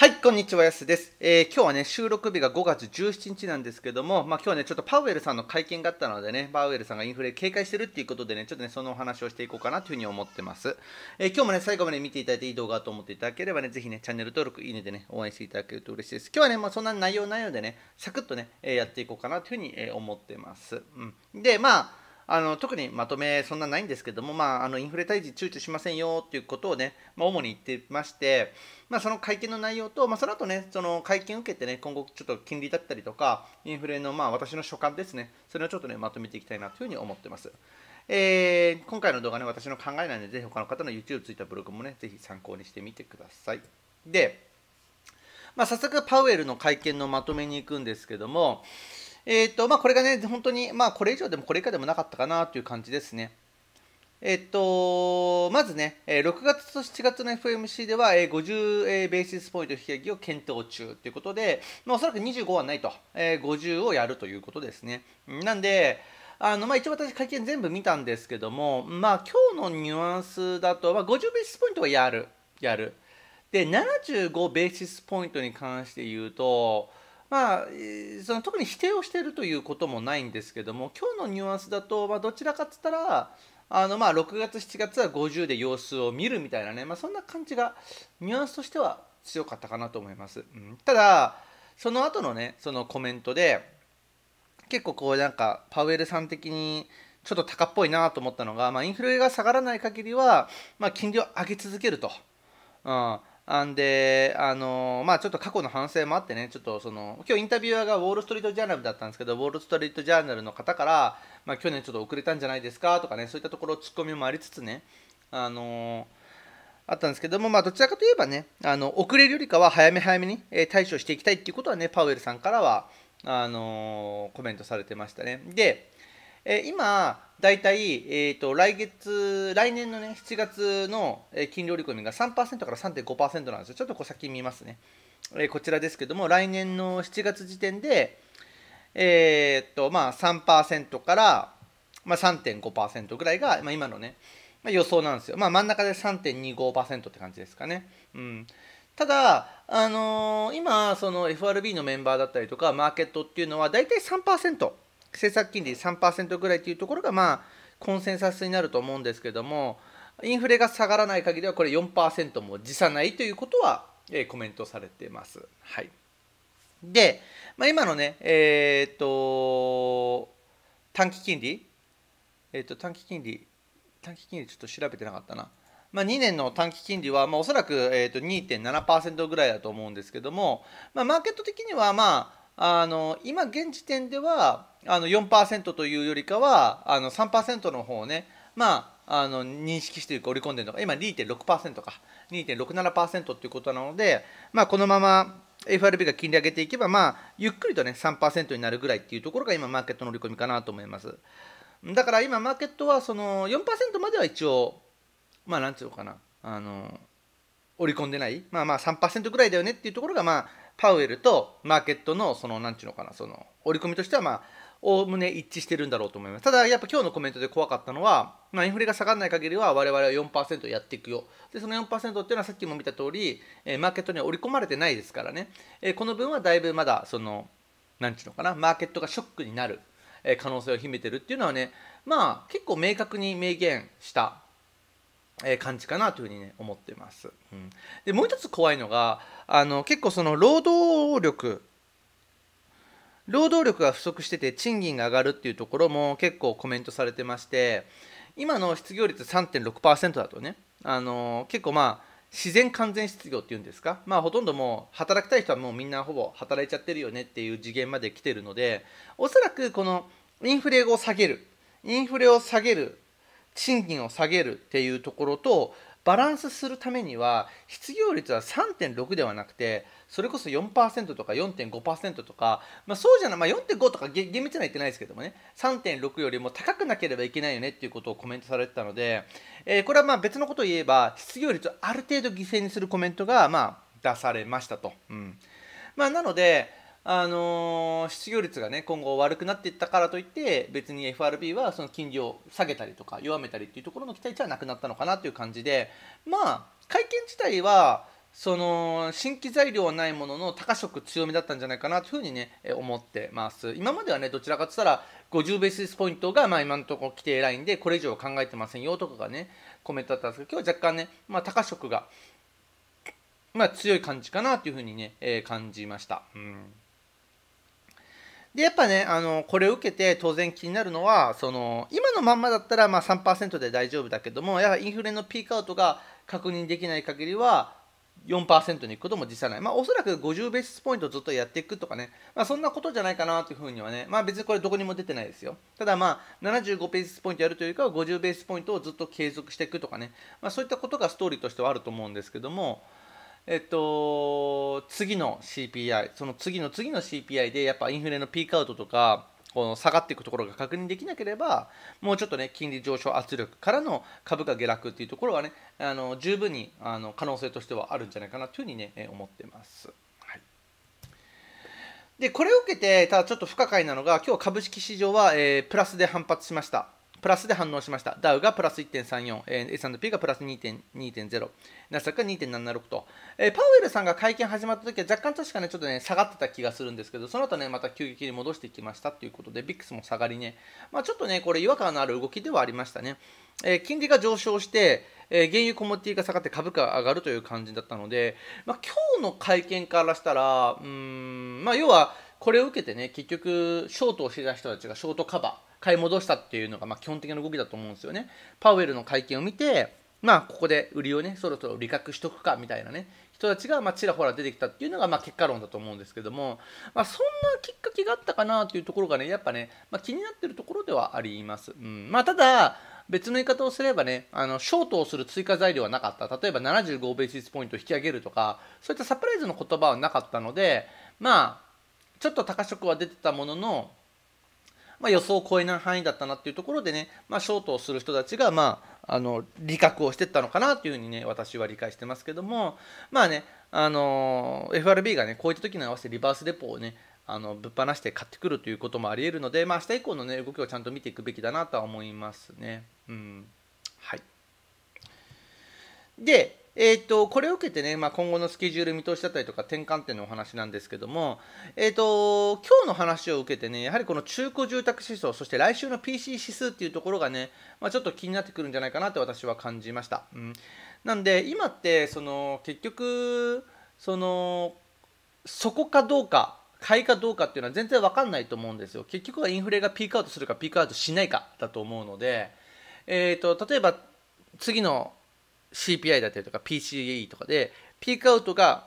はい、こんにちは、やすです、えー、今日はね、収録日が5月17日なんですけども、まあ今日はね、ちょっとパウエルさんの会見があったのでね、パウエルさんがインフレ警戒してるっていうことでね、ちょっとね、そのお話をしていこうかなというふうに思ってます。えー、今日もね、最後まで見ていただいていい動画と思っていただければね、ぜひね、チャンネル登録、いいねでね、応援していただけると嬉しいです。今日はね、まあそんな内容ないのでね、サクッとね、えやっていこうかなというふうに思ってます。うん。で、まあ、あの特にまとめそんなないんですけども、まあ、あのインフレ退治躊躇しませんよということをね、まあ、主に言ってまして、まあ、その会見の内容と、まあ、その後ねその会見を受けてね今後ちょっと金利だったりとかインフレのまあ私の所感ですねそれをちょっとねまとめていきたいなというふうに思ってます。えー、今回の動画ね私の考えなのでぜひ他の方の YouTube、Twitter、ブログもねぜひ参考にしてみてください。で、まあ、早速パウエルの会見のまとめに行くんですけども、えっ、ー、と、まあ、これがね、本当に、まあ、これ以上でもこれ以下でもなかったかなという感じですね。えっ、ー、と、まずね、6月と7月の FMC では50ベーシスポイント引き上げを検討中ということで、まあ、おそらく25はないと、50をやるということですね。なんで、あのまあ、一応私会見全部見たんですけども、まあ、今日のニュアンスだと、まあ、50ベーシスポイントはやる、やる。で、75ベーシスポイントに関して言うと、まあ、その特に否定をしているということもないんですけども今日のニュアンスだと、まあ、どちらかといったらあのまあ6月7月は50で様子を見るみたいなね、まあ、そんな感じがニュアンスとしては強かったかなと思います、うん、ただその後のねそのコメントで結構こうなんかパウエルさん的にちょっと高っぽいなと思ったのが、まあ、インフレが下がらない限りは、まあ、金利を上げ続けると、うん、あんで、あのまあ、ちょっと過去の反省もあってね、ちょっとその、今日インタビュアーがウォール・ストリート・ジャーナルだったんですけど、ウォール・ストリート・ジャーナルの方から、まあ、去年ちょっと遅れたんじゃないですかとかね、そういったところ、ツッコミもありつつね、あのあったんですけども、まあ、どちらかといえばね、あの遅れるよりかは早め早めに、え対処していきたいっていうことはね、パウエルさんからは、あのコメントされてましたね。で、え今大体、えーと、来月来年のね7月の金利織り込みが3%から3.5%なんですよちょっとこう先見ますね、えー、こちらですけども来年の7月時点でえー、っとまあ3%から、まあ、3.5%ぐらいが、まあ、今のね、まあ、予想なんですよまあ真ん中で3.25%って感じですかねうんただ、あのー、今その FRB のメンバーだったりとかマーケットっていうのは大体3%政策金利3%ぐらいというところが、まあ、コンセンサスになると思うんですけども、インフレが下がらない限りは、これ4%も辞さないということは、えー、コメントされてます。はい、で、まあ、今のね、えー、っと、短期金利、えー、っと、短期金利、短期金利ちょっと調べてなかったな。まあ、2年の短期金利は、まあ、おそらく、えー、2.7%ぐらいだと思うんですけども、まあ、マーケット的には、まああの今現時点ではあの4%というよりかはあの3%の方をね、まあ、あの認識していく織り込んでるのが今2.6%か2.67%ということなので、まあ、このまま FRB が金利上げていけば、まあ、ゆっくりとね3%になるぐらいっていうところが今マーケットの織り込みかなと思いますだから今マーケットはその4%までは一応まあなんていうのかなあの織り込んでないまあまあ3%ぐらいだよねっていうところがまあパウエルとマーケットの、その、なんちゅうのかな、その、折り込みとしては、まあ、おおむね一致してるんだろうと思います。ただ、やっぱ今日のコメントで怖かったのは、まあ、インフレが下がらない限りは我々は4%やっていくよ。で、その4%っていうのはさっきも見た通り、えー、マーケットには織り込まれてないですからね。えー、この分はだいぶまだ、その、なんちゅうのかな、マーケットがショックになる、えー、可能性を秘めてるっていうのはね、まあ、結構明確に明言したえ感じかなというふにね思ってます。うん、でもう一つ怖いのがあの結構その労働力労働力が不足してて賃金が上がるっていうところも結構コメントされてまして今の失業率3.6%だとねあの結構まあ自然完全失業っていうんですか、まあ、ほとんどもう働きたい人はもうみんなほぼ働いちゃってるよねっていう次元まで来てるのでおそらくこのインフレを下げるインフレを下げる賃金を下げるっていうところとバランスするためには失業率は3.6ではなくてそれこそ4%とか4.5%とか、まあ、そうじゃない、まあ、4.5とか厳密には言ってないですけどもね3.6よりも高くなければいけないよねっていうことをコメントされてたので、えー、これはまあ別のことを言えば失業率をある程度犠牲にするコメントがまあ出されましたと。うんまあ、なのであのー、失業率がね今後悪くなっていったからといって別に FRB はその金利を下げたりとか弱めたりっていうところの期待値はなくなったのかなという感じでまあ会見自体はその新規材料はないものの高色強めだったんじゃないかなというふうにね思ってます今まではねどちらかとったら50ベースポイントがまあ今のところ規定ラインでこれ以上考えてませんよとかがねコメントだったんですけど今日は若干ね、まあ、高色が、まあ、強い感じかなというふうにね、えー、感じました。うんでやっぱねあのこれを受けて当然気になるのはその今のまんまだったらまあ3%で大丈夫だけどもやはりインフレのピークアウトが確認できない限りは4%に行くことも実際ない、まあ、おそらく50ベースポイントずっとやっていくとかね、まあ、そんなことじゃないかなというふうにはね、まあ、別にこれどこにも出てないですよ、ただまあ75ベースポイントやるというか、50ベースポイントをずっと継続していくとかね、まあ、そういったことがストーリーとしてはあると思うんですけども、えっと、次の CPI、その次の次の CPI でやっぱインフレのピークアウトとか、この下がっていくところが確認できなければ、もうちょっとね、金利上昇圧力からの株価下落っていうところはね、あの十分にあの可能性としてはあるんじゃないかなというふうにね、思ってます。でこれを受けてただちょっと不可解なのが今日株式市場は、えー、プラスで反発しましたプラスで反応しました。ダウがプラス1.34、えー、S&P がプラス2.0、ナスダックが2.76と、えー、パウエルさんが会見始まった時は若干確かね、ちょっとね、下がってた気がするんですけど、その後ね、また急激に戻してきましたということで、ビックスも下がりね、まあ、ちょっとね、これ違和感のある動きではありましたね。えー、金利が上昇して、えー、原油コモディティが下がって株価が上がるという感じだったので、まあ、今日の会見からしたら、うん、まあ、要は、これを受けてね、結局、ショートをしてた人たちがショートカバー、買い戻したっていうのがま基本的な動きだと思うんですよね。パウエルの会見を見て、まあ、ここで売りをね、そろそろ利確しとくかみたいなね、人たちがまちらほら出てきたっていうのがま結果論だと思うんですけども、まあ、そんなきっかけがあったかなというところがね、やっぱね、まあ、気になってるところではあります。うんまあ、ただ、別の言い方をすればね、あのショートをする追加材料はなかった、例えば75ベーシスポイント引き上げるとか、そういったサプライズの言葉はなかったので、まあ、ちょっと高色は出てたものの、まあ、予想を超えない範囲だったなっていうところでね、まあ、ショートをする人たちが、まあ、あの理覚をしてったのかなというふうにね私は理解してますけどもまあねあの FRB がねこういった時に合わせてリバースレポをねあのぶっ放して買ってくるということもありえるので、まあ、明日以降の、ね、動きをちゃんと見ていくべきだなとは思いますね。うんはい、で、えーと、これを受けてね、まあ、今後のスケジュール見通しだったりとか転換点のお話なんですけども、えーと、今日の話を受けてねやはりこの中古住宅指数そして来週の PC 指数っていうところがね、まあ、ちょっと気になってくるんじゃないかなと私は感じました。うん、なんで今ってその結局そのそこかどうか買いかどうかっていうのは全然分かんないと思うんですよ結局はインフレがピークアウトするかピークアウトしないかだと思うので、えーと例えば次の CPI だったりとか PCE とかでピークアウトが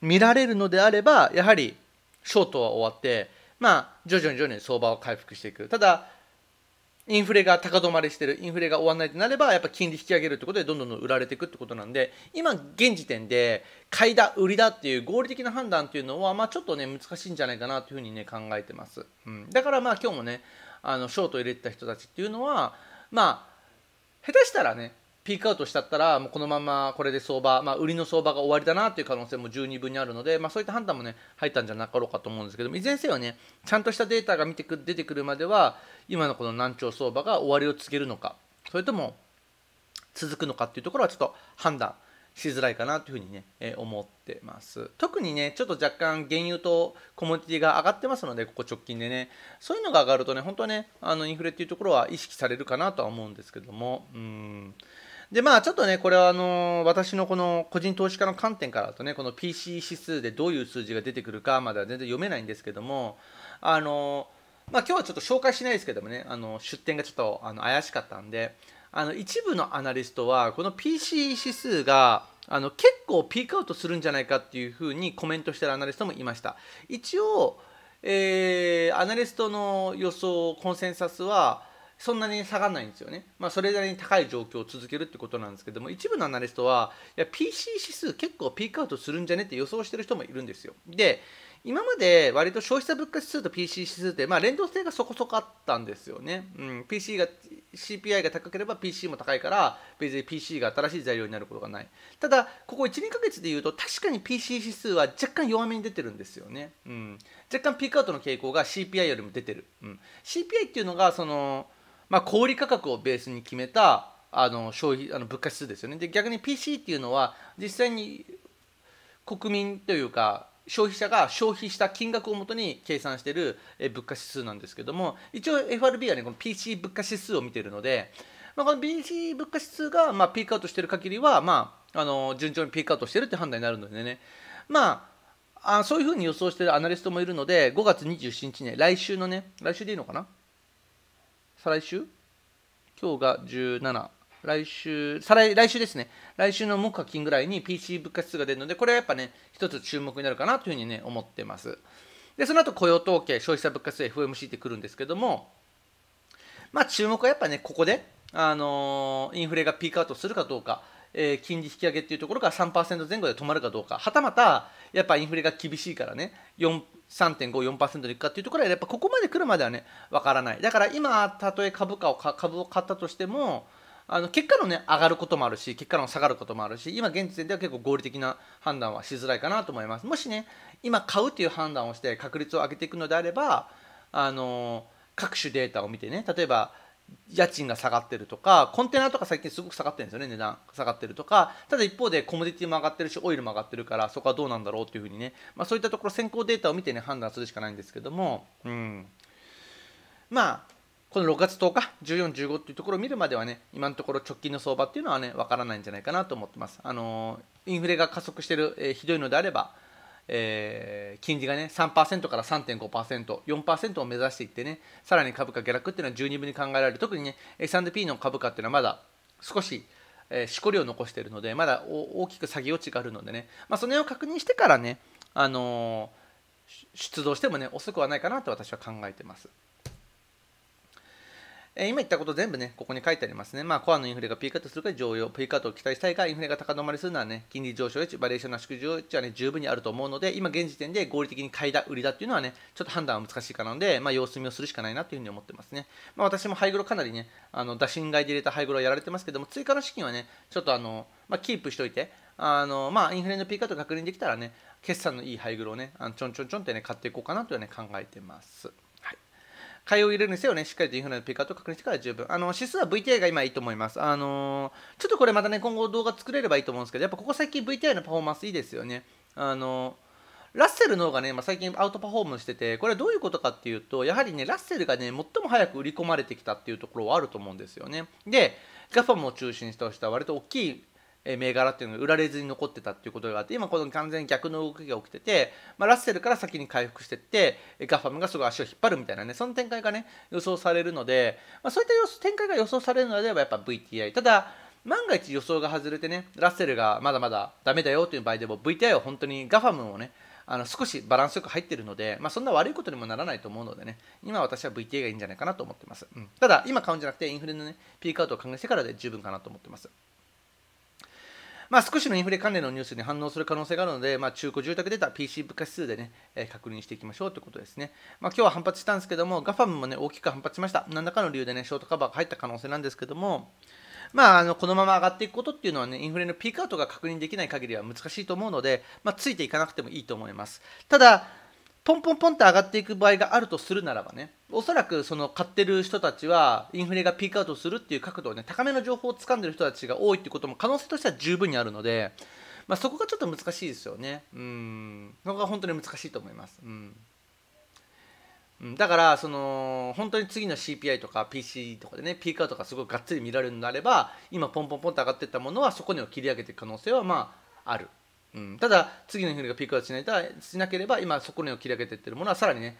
見られるのであればやはりショートは終わってまあ徐々に徐々に相場を回復していくただインフレが高止まりしてるインフレが終わらないとなればやっぱ金利引き上げるってことでどんどん売られていくってことなんで今現時点で買いだ売りだっていう合理的な判断っていうのはまあちょっとね難しいんじゃないかなというふうにね考えてます、うん、だからまあ今日もねあのショート入れてた人たちっていうのはまあ下手したらねピークアウトしちゃったらもうこのままこれで相場、まあ、売りの相場が終わりだなという可能性も十二分にあるので、まあ、そういった判断も、ね、入ったんじゃなかろうかと思うんですけどもいずれにせよ、ね、ちゃんとしたデータが見てく出てくるまでは今のこの難聴相場が終わりを告げるのかそれとも続くのかっていうところはちょっと判断しづらいかなというふにね、えー、思ってます。特にね、ちょっと若干原油とコモディティが上がってますので、ここ直近でね、そういうのが上がるとね、本当はね、あのインフレっていうところは意識されるかなとは思うんですけども、うん、でまあちょっとねこれはあの私のこの個人投資家の観点からだとねこの PC 指数でどういう数字が出てくるかまでは全然読めないんですけどもあのまあ今日はちょっと紹介しないですけどもねあの出店がちょっとあの怪しかったんであの一部のアナリストはこの PC 指数があの結構ピークアウトするんじゃないかっていうふうにコメントしてるアナリストもいました一応、えー、アナリストの予想コンセンサスはそんなに下がらないんですよね。まあ、それなりに高い状況を続けるってことなんですけども、一部のアナリストは、いや、PC 指数結構ピークアウトするんじゃねって予想してる人もいるんですよ。で、今まで割と消費者物価指数と PC 指数って、まあ、連動性がそこそこあったんですよね。うん、PC が、CPI が高ければ PC も高いから、別に PC が新しい材料になることがない。ただ、ここ1、2ヶ月で言うと、確かに PC 指数は若干弱めに出てるんですよね。うん、若干ピークアウトの傾向が CPI よりも出てる。うん、CPI っていうのが、その、まあ、小売価格をベースに決めたあの消費あの物価指数ですよねで逆に PC っていうのは実際に国民というか消費者が消費した金額をもとに計算している物価指数なんですけども一応 FRB は、ね、この PC 物価指数を見ているので、まあ、この PC 物価指数がまあピークアウトしている限りは、まあ、あの順調にピークアウトしているという判断になるのでね、まあ、あそういうふうに予想しているアナリストもいるので5月27日ね来週のね来週でいいのかな再来週今日が17。来週、再来、来週ですね。来週の木か金ぐらいに PC 物価指数が出るので、これはやっぱね、一つ注目になるかなというふうにね、思ってます。で、その後雇用統計、消費者物価指数 FOMC ってくるんですけども、まあ注目はやっぱね、ここで、あのー、インフレがピークアウトするかどうか。え金利引き上げっていうところが3%前後で止まるかどうかはたまたやっぱインフレが厳しいからね3.54%でいくかっていうところはやっぱここまで来るまではねわからないだから今たとえ株価を株を買ったとしてもあの結果のね上がることもあるし結果の下がることもあるし今現時点では結構合理的な判断はしづらいかなと思いますもしね今買うていう判断をして確率を上げていくのであればあの各種データを見てね例えば家賃が下がってるとかコンテナとか最近すごく下がってるんですよね値段下がってるとかただ一方でコモディティも上がってるしオイルも上がってるからそこはどうなんだろうっていうふうにね、まあ、そういったところ先行データを見てね判断するしかないんですけども、うん、まあこの6月10日、14、15っていうところを見るまではね、今のところ直近の相場っていうのはね、わからないんじゃないかなと思ってます。あのインフレが加速してる、えー、ひどいのであれば、えー、金利がね3%から 3.5%4% を目指していってねさらに株価下落っていうのは十二分に考えられる特にね S&P の株価っていうのはまだ少し、えー、しこりを残しているのでまだ大きく下げ落ちがあるのでね、まあ、その辺を確認してからね、あのー、出動してもね遅くはないかなと私は考えています。え今言ったこと全部ね、ここに書いてありますね。まあ、コアのインフレがピークアウトするか常用、ピークアウトを期待したいか、インフレが高止まりするのはね、金利上昇やバリエーションの縮小値はね、十分にあると思うので、今現時点で合理的に買いだ、売りだっていうのはね、ちょっと判断は難しいかなので、まあ、様子見をするしかないなというふうに思ってますね。まあ、私もハイグロかなりね、あの、打診買いで入れたハイグロはやられてますけども、追加の資金はね、ちょっとあの、まあ、キープしといて、あの、まあ、インフレのピークアウト確認できたらね、決算のいいハイグロをね、あのちょんちょんちょんってね、買っていこうかなというね、考えてます。買いを入れるにせよね、しっかりとインフラのピックアウトを確認してから十分。あの、指数は VTI が今いいと思います。あのー、ちょっとこれまたね、今後動画作れればいいと思うんですけど、やっぱここ最近 VTI のパフォーマンスいいですよね。あのー、ラッセルの方がね、まあ、最近アウトパフォームしてて、これはどういうことかっていうと、やはりね、ラッセルがね、最も早く売り込まれてきたっていうところはあると思うんですよね。で、ガファムを中心とした割と大きい銘柄っていうのが売られずに残ってたっていうことがあって今この完全に逆の動きが起きてて、まあ、ラッセルから先に回復してってガファムがすごい足を引っ張るみたいなねその展開がね予想されるので、まあ、そういった展開が予想されるのであればやっぱ VTI ただ万が一予想が外れてねラッセルがまだまだダメだよという場合でも VTI は本当にガファムをねあの少しバランスよく入ってるので、まあ、そんな悪いことにもならないと思うのでね、今私は VTA がいいんじゃないかなと思ってます。うん、ただ、今買うんじゃなくて、インフレの、ね、ピークアウトを考えてからで十分かなと思ってます。まあ、少しのインフレ関連のニュースに反応する可能性があるので、まあ、中古住宅データ、PC 物価指数でね、えー、確認していきましょうということですね。まあ、今日は反発したんですけども、GAFAM もね、大きく反発しました。何らかの理由でね、ショートカバーが入った可能性なんですけども、まあ、あのこのまま上がっていくことっていうのはね、インフレのピークアウトが確認できない限りは難しいと思うので、まあ、ついていかなくてもいいと思います。ただ、ポンポンポンって上がっていく場合があるとするならばねおそらくその買ってる人たちはインフレがピークアウトするっていう角度をね高めの情報を掴んでる人たちが多いってことも可能性としては十分にあるので、まあ、そこがちょっと難しいですよねうんそこが本当に難しいと思います、うんだからその本当に次の CPI とか PC とかでねピークアウトがすごいがっつり見られるのであれば今ポンポンポンと上がっていったものはそこにを切り上げていく可能性はまああるうん、ただ次の日がピークアウトしないとしなければ今そこにを切り上げていってるものはさらにね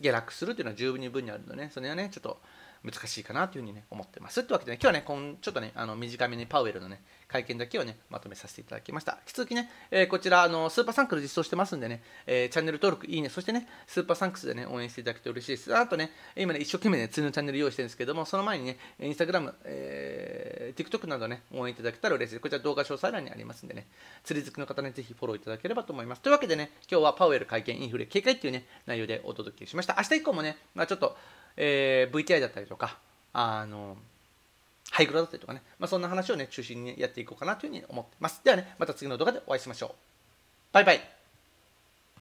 下落するっていうのは十分に分にあるのでねそれはねちょっと難しいかなというふうにね思ってますというわけでね今日はねこんちょっとねあの短めにパウエルのね会見だけをねまとめさせていただきました引き続きね、えー、こちらあのスーパーサンクル実装してますんでね、えー、チャンネル登録いいねそしてねスーパーサンクスでね応援していただけと嬉しいですあとね今ね一生懸命ね次のチャンネル用意してるんですけどもその前にねインスタグラム、えー、TikTok などね応援いただけたら嬉しいですこちら動画詳細欄にありますんでね釣り好きの方ねぜひフォローいただければと思いますというわけでね今日はパウエル会見インフレ警戒っていうね内容でお届けしました明日以降もね、まあ、ちょっとえー、VTI だったりとかあのハイクラだったりとかね、まあ、そんな話をね中心にやっていこうかなというふうに思ってますではねまた次の動画でお会いしましょうバイバイ